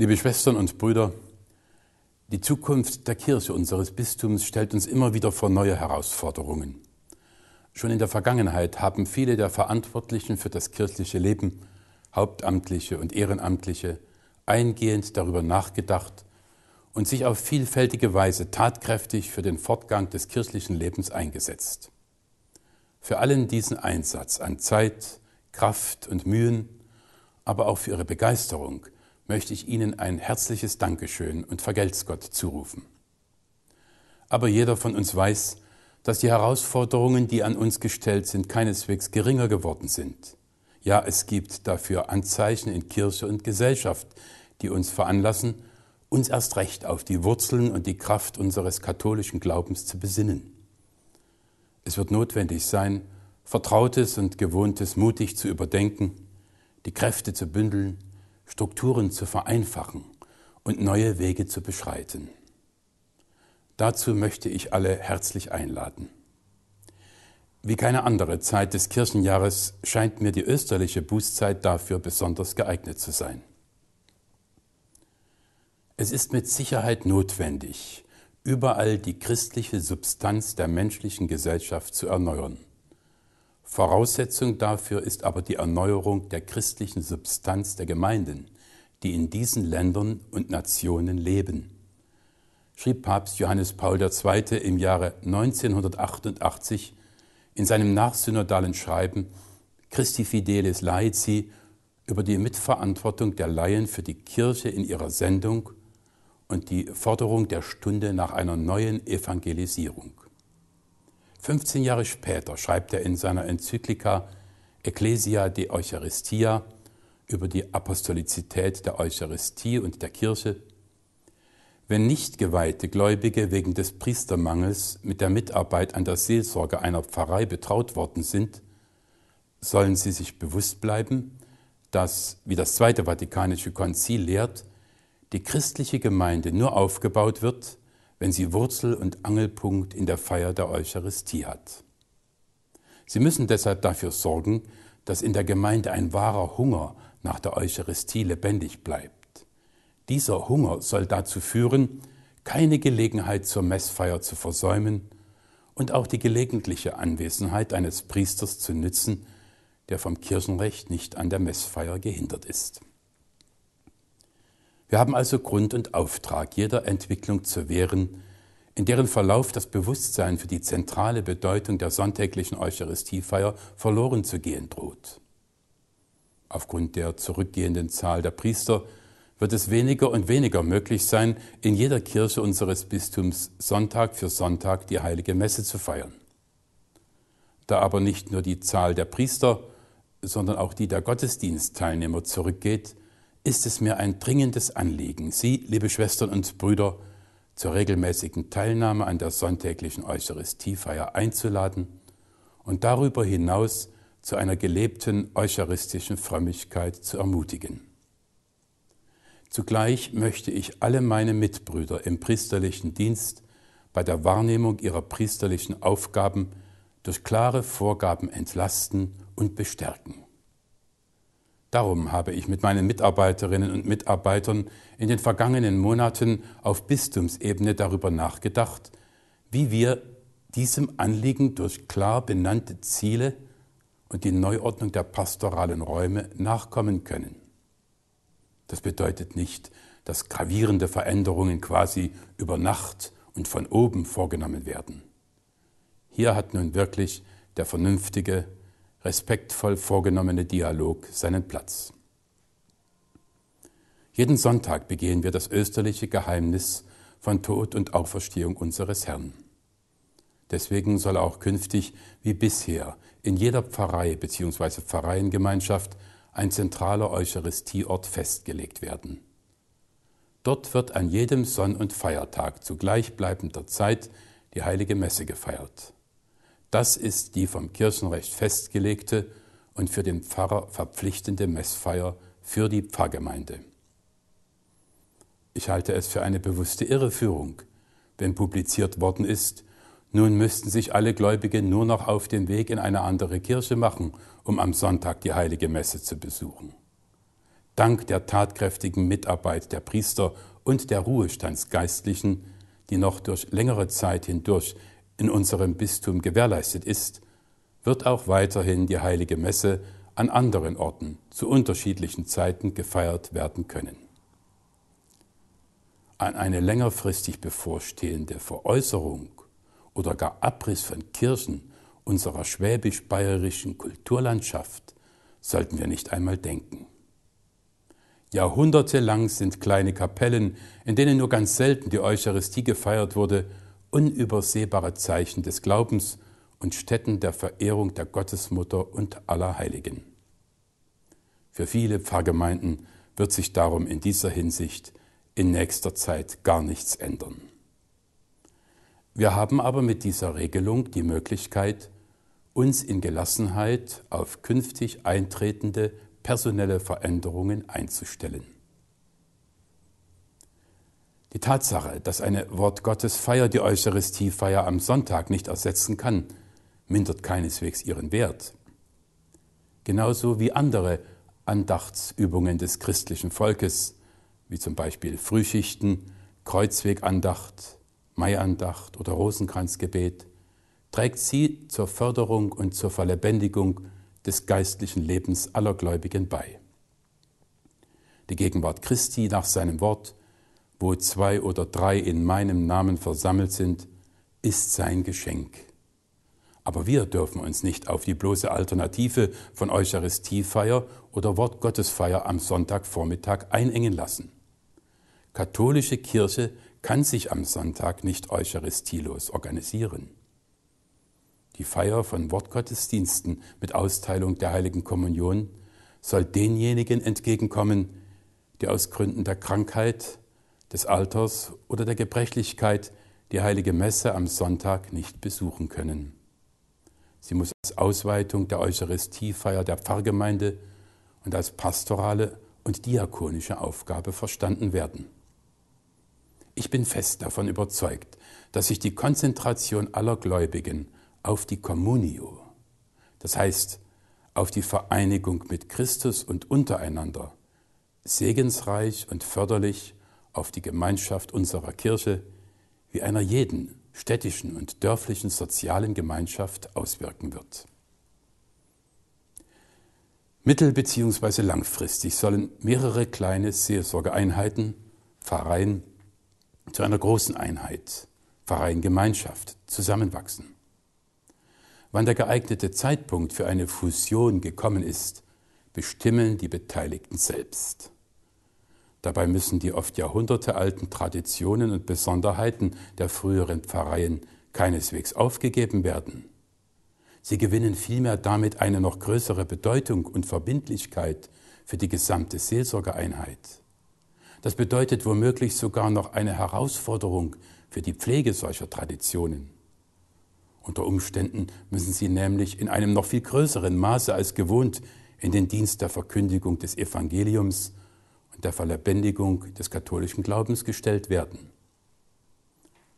Liebe Schwestern und Brüder, die Zukunft der Kirche unseres Bistums stellt uns immer wieder vor neue Herausforderungen. Schon in der Vergangenheit haben viele der Verantwortlichen für das kirchliche Leben, Hauptamtliche und Ehrenamtliche, eingehend darüber nachgedacht und sich auf vielfältige Weise tatkräftig für den Fortgang des kirchlichen Lebens eingesetzt. Für allen diesen Einsatz an Zeit, Kraft und Mühen, aber auch für ihre Begeisterung, möchte ich Ihnen ein herzliches Dankeschön und Vergelt's Gott zurufen. Aber jeder von uns weiß, dass die Herausforderungen, die an uns gestellt sind, keineswegs geringer geworden sind. Ja, es gibt dafür Anzeichen in Kirche und Gesellschaft, die uns veranlassen, uns erst recht auf die Wurzeln und die Kraft unseres katholischen Glaubens zu besinnen. Es wird notwendig sein, Vertrautes und Gewohntes mutig zu überdenken, die Kräfte zu bündeln Strukturen zu vereinfachen und neue Wege zu beschreiten. Dazu möchte ich alle herzlich einladen. Wie keine andere Zeit des Kirchenjahres scheint mir die österliche Bußzeit dafür besonders geeignet zu sein. Es ist mit Sicherheit notwendig, überall die christliche Substanz der menschlichen Gesellschaft zu erneuern Voraussetzung dafür ist aber die Erneuerung der christlichen Substanz der Gemeinden, die in diesen Ländern und Nationen leben, schrieb Papst Johannes Paul II. im Jahre 1988 in seinem nachsynodalen Schreiben Christi Fidelis Laici über die Mitverantwortung der Laien für die Kirche in ihrer Sendung und die Forderung der Stunde nach einer neuen Evangelisierung. 15 Jahre später schreibt er in seiner Enzyklika Ecclesia de Eucharistia über die Apostolizität der Eucharistie und der Kirche, wenn nicht geweihte Gläubige wegen des Priestermangels mit der Mitarbeit an der Seelsorge einer Pfarrei betraut worden sind, sollen sie sich bewusst bleiben, dass, wie das Zweite Vatikanische Konzil lehrt, die christliche Gemeinde nur aufgebaut wird, wenn sie Wurzel und Angelpunkt in der Feier der Eucharistie hat. Sie müssen deshalb dafür sorgen, dass in der Gemeinde ein wahrer Hunger nach der Eucharistie lebendig bleibt. Dieser Hunger soll dazu führen, keine Gelegenheit zur Messfeier zu versäumen und auch die gelegentliche Anwesenheit eines Priesters zu nützen, der vom Kirchenrecht nicht an der Messfeier gehindert ist. Wir haben also Grund und Auftrag, jeder Entwicklung zu wehren, in deren Verlauf das Bewusstsein für die zentrale Bedeutung der sonntäglichen Eucharistiefeier verloren zu gehen droht. Aufgrund der zurückgehenden Zahl der Priester wird es weniger und weniger möglich sein, in jeder Kirche unseres Bistums Sonntag für Sonntag die heilige Messe zu feiern. Da aber nicht nur die Zahl der Priester, sondern auch die der Gottesdienstteilnehmer zurückgeht, ist es mir ein dringendes Anliegen, Sie, liebe Schwestern und Brüder, zur regelmäßigen Teilnahme an der sonntäglichen Eucharistiefeier einzuladen und darüber hinaus zu einer gelebten eucharistischen Frömmigkeit zu ermutigen. Zugleich möchte ich alle meine Mitbrüder im priesterlichen Dienst bei der Wahrnehmung ihrer priesterlichen Aufgaben durch klare Vorgaben entlasten und bestärken. Darum habe ich mit meinen Mitarbeiterinnen und Mitarbeitern in den vergangenen Monaten auf Bistumsebene darüber nachgedacht, wie wir diesem Anliegen durch klar benannte Ziele und die Neuordnung der pastoralen Räume nachkommen können. Das bedeutet nicht, dass gravierende Veränderungen quasi über Nacht und von oben vorgenommen werden. Hier hat nun wirklich der vernünftige respektvoll vorgenommene Dialog seinen Platz. Jeden Sonntag begehen wir das österliche Geheimnis von Tod und Auferstehung unseres Herrn. Deswegen soll auch künftig wie bisher in jeder Pfarrei bzw. Pfarreiengemeinschaft ein zentraler Eucharistieort festgelegt werden. Dort wird an jedem Sonn- und Feiertag zu gleichbleibender Zeit die heilige Messe gefeiert. Das ist die vom Kirchenrecht festgelegte und für den Pfarrer verpflichtende Messfeier für die Pfarrgemeinde. Ich halte es für eine bewusste Irreführung, wenn publiziert worden ist, nun müssten sich alle Gläubigen nur noch auf den Weg in eine andere Kirche machen, um am Sonntag die heilige Messe zu besuchen. Dank der tatkräftigen Mitarbeit der Priester und der Ruhestandsgeistlichen, die noch durch längere Zeit hindurch in unserem Bistum gewährleistet ist, wird auch weiterhin die heilige Messe an anderen Orten zu unterschiedlichen Zeiten gefeiert werden können. An eine längerfristig bevorstehende Veräußerung oder gar Abriss von Kirchen unserer schwäbisch-bayerischen Kulturlandschaft sollten wir nicht einmal denken. Jahrhundertelang sind kleine Kapellen, in denen nur ganz selten die Eucharistie gefeiert wurde, unübersehbare Zeichen des Glaubens und Stätten der Verehrung der Gottesmutter und aller Heiligen. Für viele Pfarrgemeinden wird sich darum in dieser Hinsicht in nächster Zeit gar nichts ändern. Wir haben aber mit dieser Regelung die Möglichkeit, uns in Gelassenheit auf künftig eintretende personelle Veränderungen einzustellen. Die Tatsache, dass eine Wortgottesfeier die Eucharistiefeier am Sonntag nicht ersetzen kann, mindert keineswegs ihren Wert. Genauso wie andere Andachtsübungen des christlichen Volkes, wie zum Beispiel Frühschichten, Kreuzwegandacht, Maiandacht oder Rosenkranzgebet, trägt sie zur Förderung und zur Verlebendigung des geistlichen Lebens aller Gläubigen bei. Die Gegenwart Christi nach seinem Wort wo zwei oder drei in meinem Namen versammelt sind, ist sein Geschenk. Aber wir dürfen uns nicht auf die bloße Alternative von Eucharistiefeier oder Wortgottesfeier am Sonntagvormittag einengen lassen. Katholische Kirche kann sich am Sonntag nicht Eucharistielos organisieren. Die Feier von Wortgottesdiensten mit Austeilung der heiligen Kommunion soll denjenigen entgegenkommen, die aus Gründen der Krankheit, des Alters oder der Gebrechlichkeit die heilige Messe am Sonntag nicht besuchen können. Sie muss als Ausweitung der Eucharistiefeier der Pfarrgemeinde und als pastorale und diakonische Aufgabe verstanden werden. Ich bin fest davon überzeugt, dass sich die Konzentration aller Gläubigen auf die Communio, das heißt auf die Vereinigung mit Christus und untereinander, segensreich und förderlich auf die Gemeinschaft unserer Kirche wie einer jeden städtischen und dörflichen sozialen Gemeinschaft auswirken wird. Mittel- bzw. langfristig sollen mehrere kleine Seelsorgeeinheiten, Pfarreien, zu einer großen Einheit, Pfarreiengemeinschaft, zusammenwachsen. Wann der geeignete Zeitpunkt für eine Fusion gekommen ist, bestimmen die Beteiligten selbst. Dabei müssen die oft jahrhundertealten Traditionen und Besonderheiten der früheren Pfarreien keineswegs aufgegeben werden. Sie gewinnen vielmehr damit eine noch größere Bedeutung und Verbindlichkeit für die gesamte Seelsorgeeinheit. Das bedeutet womöglich sogar noch eine Herausforderung für die Pflege solcher Traditionen. Unter Umständen müssen sie nämlich in einem noch viel größeren Maße als gewohnt in den Dienst der Verkündigung des Evangeliums und der Verlebendigung des katholischen Glaubens gestellt werden.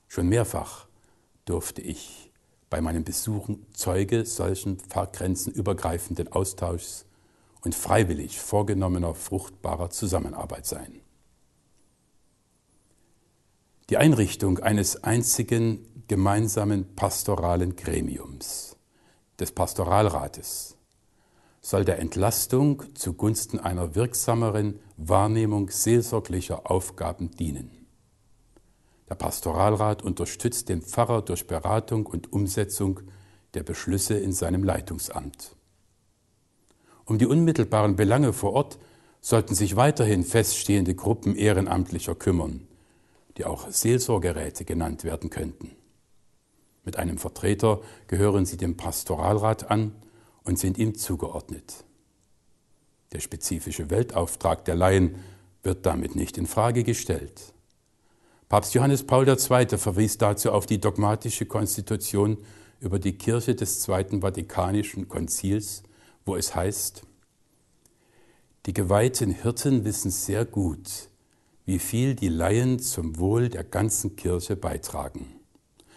Schon mehrfach durfte ich bei meinen Besuchen Zeuge solchen fahrgrenzenübergreifenden Austauschs und freiwillig vorgenommener fruchtbarer Zusammenarbeit sein. Die Einrichtung eines einzigen gemeinsamen pastoralen Gremiums, des Pastoralrates, soll der Entlastung zugunsten einer wirksameren Wahrnehmung seelsorglicher Aufgaben dienen. Der Pastoralrat unterstützt den Pfarrer durch Beratung und Umsetzung der Beschlüsse in seinem Leitungsamt. Um die unmittelbaren Belange vor Ort sollten sich weiterhin feststehende Gruppen ehrenamtlicher kümmern, die auch Seelsorgeräte genannt werden könnten. Mit einem Vertreter gehören sie dem Pastoralrat an und sind ihm zugeordnet. Der spezifische Weltauftrag der Laien wird damit nicht in Frage gestellt. Papst Johannes Paul II. verwies dazu auf die dogmatische Konstitution über die Kirche des Zweiten Vatikanischen Konzils, wo es heißt, die geweihten Hirten wissen sehr gut, wie viel die Laien zum Wohl der ganzen Kirche beitragen.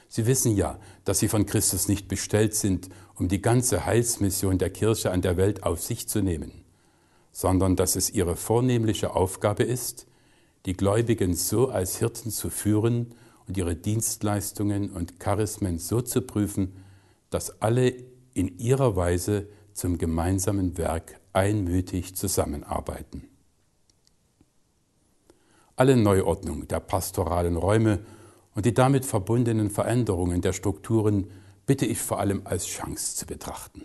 Sie wissen ja, dass sie von Christus nicht bestellt sind um die ganze Heilsmission der Kirche an der Welt auf sich zu nehmen, sondern dass es ihre vornehmliche Aufgabe ist, die Gläubigen so als Hirten zu führen und ihre Dienstleistungen und Charismen so zu prüfen, dass alle in ihrer Weise zum gemeinsamen Werk einmütig zusammenarbeiten. Alle Neuordnung der pastoralen Räume und die damit verbundenen Veränderungen der Strukturen bitte ich vor allem als Chance zu betrachten.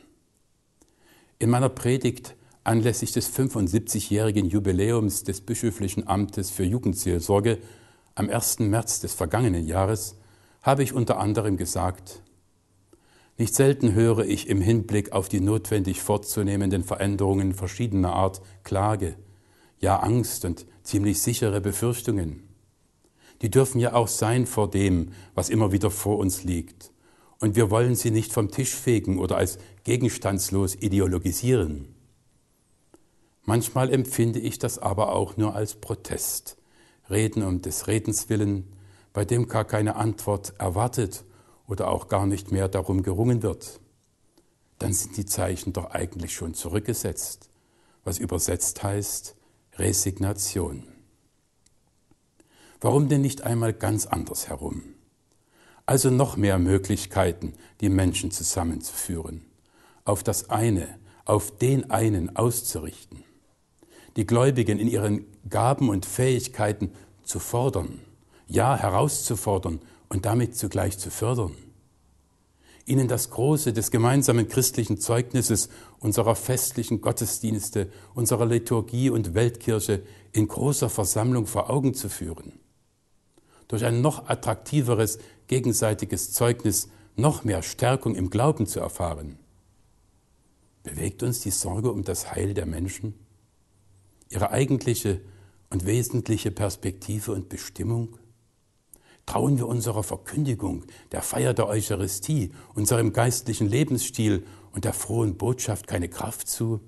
In meiner Predigt anlässlich des 75-jährigen Jubiläums des Bischöflichen Amtes für Jugendseelsorge am 1. März des vergangenen Jahres habe ich unter anderem gesagt, nicht selten höre ich im Hinblick auf die notwendig fortzunehmenden Veränderungen verschiedener Art Klage, ja Angst und ziemlich sichere Befürchtungen. Die dürfen ja auch sein vor dem, was immer wieder vor uns liegt und wir wollen sie nicht vom Tisch fegen oder als gegenstandslos ideologisieren. Manchmal empfinde ich das aber auch nur als Protest, Reden um des Redens willen, bei dem gar keine Antwort erwartet oder auch gar nicht mehr darum gerungen wird. Dann sind die Zeichen doch eigentlich schon zurückgesetzt, was übersetzt heißt Resignation. Warum denn nicht einmal ganz anders herum? Also noch mehr Möglichkeiten, die Menschen zusammenzuführen, auf das eine, auf den einen auszurichten, die Gläubigen in ihren Gaben und Fähigkeiten zu fordern, ja herauszufordern und damit zugleich zu fördern ihnen das Große des gemeinsamen christlichen Zeugnisses unserer festlichen Gottesdienste, unserer Liturgie und Weltkirche in großer Versammlung vor Augen zu führen durch ein noch attraktiveres gegenseitiges Zeugnis noch mehr Stärkung im Glauben zu erfahren? Bewegt uns die Sorge um das Heil der Menschen, ihre eigentliche und wesentliche Perspektive und Bestimmung? Trauen wir unserer Verkündigung, der Feier der Eucharistie, unserem geistlichen Lebensstil und der frohen Botschaft keine Kraft zu?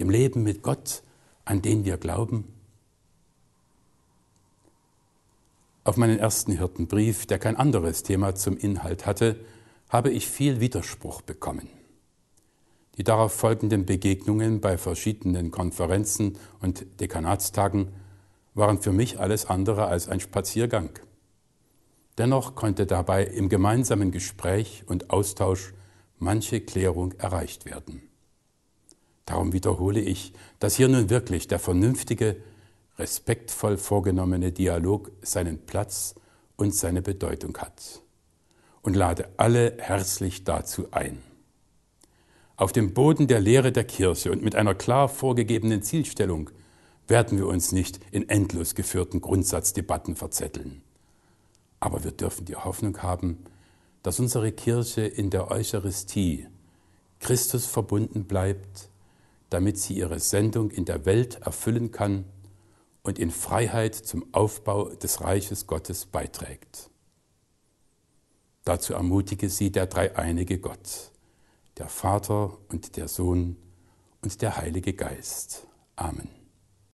Dem Leben mit Gott, an den wir glauben? Auf meinen ersten Hirtenbrief, der kein anderes Thema zum Inhalt hatte, habe ich viel Widerspruch bekommen. Die darauf folgenden Begegnungen bei verschiedenen Konferenzen und Dekanatstagen waren für mich alles andere als ein Spaziergang. Dennoch konnte dabei im gemeinsamen Gespräch und Austausch manche Klärung erreicht werden. Darum wiederhole ich, dass hier nun wirklich der vernünftige, respektvoll vorgenommene Dialog seinen Platz und seine Bedeutung hat und lade alle herzlich dazu ein. Auf dem Boden der Lehre der Kirche und mit einer klar vorgegebenen Zielstellung werden wir uns nicht in endlos geführten Grundsatzdebatten verzetteln. Aber wir dürfen die Hoffnung haben, dass unsere Kirche in der Eucharistie Christus verbunden bleibt, damit sie ihre Sendung in der Welt erfüllen kann und in Freiheit zum Aufbau des Reiches Gottes beiträgt. Dazu ermutige sie der dreieinige Gott, der Vater und der Sohn und der Heilige Geist. Amen.